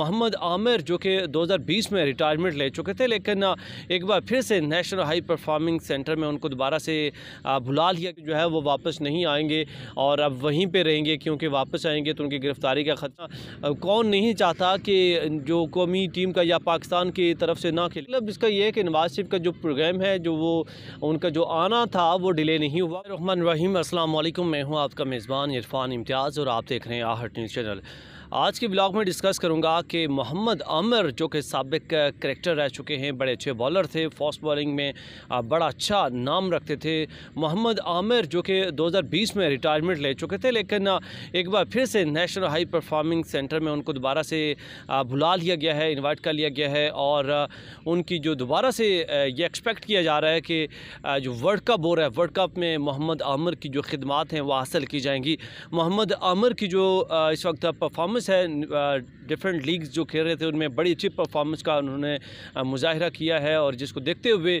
मोहम्मद आमिर जो कि 2020 में रिटायरमेंट ले चुके थे लेकिन एक बार फिर से नेशनल हाई परफॉर्मिंग सेंटर में उनको दोबारा से भुला लिया कि जो है वो वापस नहीं आएंगे और अब वहीं पे रहेंगे क्योंकि वापस आएंगे तो उनकी गिरफ़्तारी का ख़तरा कौन नहीं चाहता कि जो कौमी टीम का या पाकिस्तान की तरफ से ना खेले मतलब इसका यह है कि नवाज शरीफ का जो प्रोग्राम है जो वो उनका जो आना था वो डिले नहीं हुआ रहमान रहीम असल मैं हूँ आपका मेज़बान इरफान इम्तियाज़ और आप देख रहे हैं आहट न्यूज़ चैनल आज के ब्लॉग में डिस्कस करूंगा कि मोहम्मद अमर जो कि सबक करेक्टर रह चुके हैं बड़े अच्छे बॉलर थे फास्ट बॉलिंग में बड़ा अच्छा नाम रखते थे मोहम्मद आमिर जो कि 2020 में रिटायरमेंट ले चुके थे लेकिन एक बार फिर से नेशनल हाई परफॉर्मिंग सेंटर में उनको दोबारा से भुला लिया गया है इन्वाइट कर लिया गया है और उनकी जो दोबारा से ये एक्सपेक्ट किया जा रहा है कि जो वर्ल्ड कप हो रहा है वर्ल्ड कप में मोहम्मद आमिर की जो खदमात हैं वो हासिल की जाएंगी मोहम्मद आमिर की जो इस वक्त परफॉर्मेंस परफॉर्मेंस है डिफरेंट लीग्स जो खेल रहे थे उनमें बड़ी अच्छी परफॉर्मेंस का उन्होंने मुजाहरा किया है और जिसको देखते हुए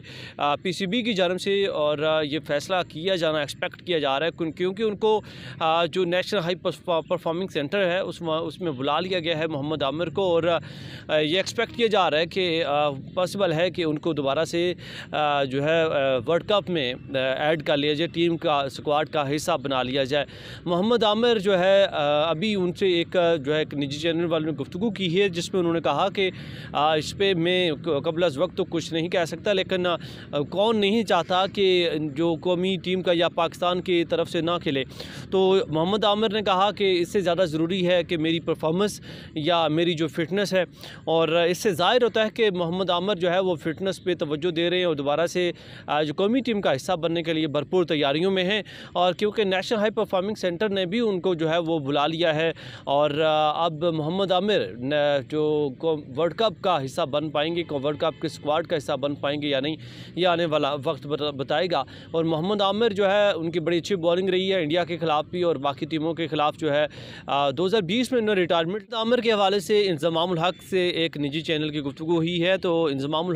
पीसीबी की जानब से और ये फैसला किया जाना एक्सपेक्ट किया जा रहा है क्योंकि उनको जो नेशनल हाई परफॉर्मिंग सेंटर है उसमें उसमें बुला लिया गया है मोहम्मद आमिर को और ये एक्सपेक्ट किया जा रहा है कि पॉसिबल है कि उनको दोबारा से जो है वर्ल्ड कप में ऐड कर लिया जाए टीम का स्क्वाड का हिस्सा बना लिया जाए मोहम्मद आमिर जो है अभी उनसे एक जो है एक निजी चैनल वालों ने गुफ्तु की है जिसमें उन्होंने कहा कि इस पर मैं कबल अज़ वक्त तो कुछ नहीं कह सकता लेकिन कौन नहीं चाहता कि जो कौमी टीम का या पाकिस्तान की तरफ से ना खेले तो मोहम्मद आमिर ने कहा कि इससे ज़्यादा ज़रूरी है कि मेरी परफॉर्मेंस या मेरी जो फिटनेस है और इससे ज़ाहिर होता है कि मोहम्मद आमिर जो है वो फिटनेस पे तोज्जो दे रहे हैं और दोबारा से जो कौमी टीम का हिस्सा बनने के लिए भरपूर तैयारियों में हैं और क्योंकि नेशनल हाई परफॉर्मिंग सेंटर ने भी उनको जो है वो बुला लिया है और अब मोहम्मद आमिर जो वर्ल्ड कप का हिस्सा बन पाएंगे वर्ल्ड कप के स्क्वाड का हिस्सा बन पाएंगे या नहीं ये आने वाला वक्त बताएगा और मोहम्मद आमिर जो है उनकी बड़ी अच्छी बॉलिंग रही है इंडिया के खिलाफ भी और बाकी टीमों के खिलाफ जो है दो में इन्होंने रिटायरमेंट आमिर के हवाले से इंजमामक से एक निजी चैनल की गुफ्तु हुई है तो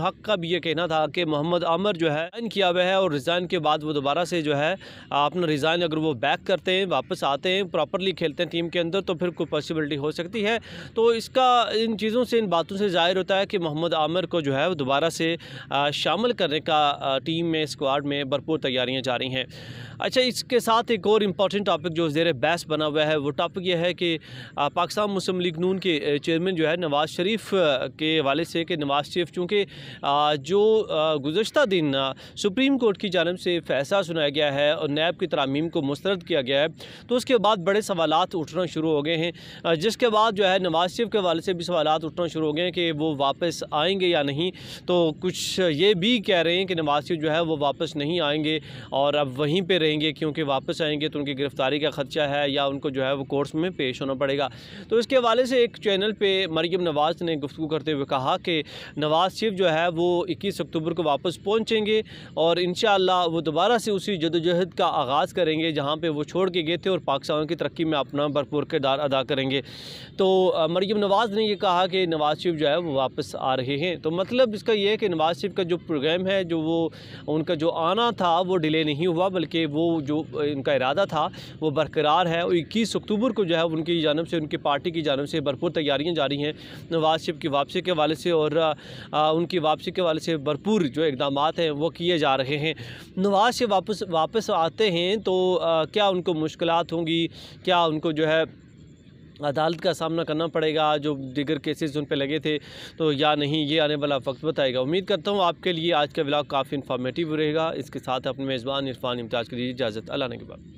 हक का भी ये कहना था कि मोहम्मद आमिर जो है रिज़ाइन किया हुआ है और रिज़ाइन के बाद वो दोबारा से जो है अपना रिज़ाइन अगर वो बैक करते हैं वापस आते हैं प्रॉपरली खेलते हैं टीम के अंदर तो फिर कोई पॉसिबिलिटी पॉसिबिलिटी हो सकती है तो इसका इन चीज़ों से इन बातों से ज़ाहिर होता है कि मोहम्मद आमिर को जो है वो दोबारा से शामिल करने का टीम में स्क्वाड में भरपूर तैयारियाँ जारी हैं अच्छा इसके साथ एक और इम्पॉर्टेंट टॉपिक जो जेर बहस बना हुआ है वो टॉपिक यह है कि पाकिस्तान मुस्लिम लीग नून के चेयरमैन जो है नवाज़ शरीफ के हवाले से कि नवाज़ शरीफ चूँकि जो गुजशत दिन सुप्रीम कोर्ट की जानब से फैसला सुनाया गया है और नैब की तरामीम को मुस्रद किया गया है तो उसके बाद बड़े सवाल उठना शुरू हो गए हैं जिसके बाद जो है नवाज शरीफ के वाले से भी सवाल उठना शुरू हो गए कि वो वापस आएंगे या नहीं तो कुछ ये भी कह रहे हैं कि नवाज शरीफ जो है वो वापस नहीं आएंगे और अब वहीं पर रहेंगे क्योंकि वापस आएंगे तो उनकी गिरफ्तारी का ख़र्चा है या उनको जो है वो कोर्ट्स में पेश होना पड़ेगा तो इसके हवाले से एक चैनल पर मरीम नवाज ने गुफ्तु करते हुए कहा कि नवाज शरीफ जो है वो इक्कीस अक्टूबर को वापस पहुँचेंगे और इन वो दोबारा से उसी जदोजहद का आगाज़ करेंगे जहाँ पर वो छोड़ के गए थे और पाकिस्तान की तरक्की में अपना भरपूर किरदार अदा करेंगे तो मरीम नवाज़ ने ये कहा कि नवाज़ शरीफ जो है वो वापस आ रहे हैं तो मतलब इसका यह है कि नवाज़ शरीफ का जो प्रोग्राम है जो वो उनका जो आना था वो डिले नहीं हुआ बल्कि वो जो उनका इरादा था वो बरकरार है और इक्कीस अक्टूबर को जो है उनकी जानब से उनकी पार्टी की जानब से भरपूर तैयारियाँ जारी हैं नवाज़ शरीफ की वापसी के हवाले से और उनकी वापसी के हवाले से भरपूर जो इकदाम हैं वो किए जा रहे हैं नवाज़ शरीफ वापस वापस आते हैं तो क्या उनको मुश्किल होंगी क्या उनको जो है अदालत का सामना करना पड़ेगा जो दिगर केसेस उन पर लगे थे तो या नहीं ये आने वाला वक्त बताएगा उम्मीद करता हूँ आपके लिए आज का ब्लॉग काफ़ी इन्फॉर्मेटिव रहेगा इसके साथ अपने मेज़बान इरफान इम्ताज़ के लिए इजाज़त अल्लाह के बाद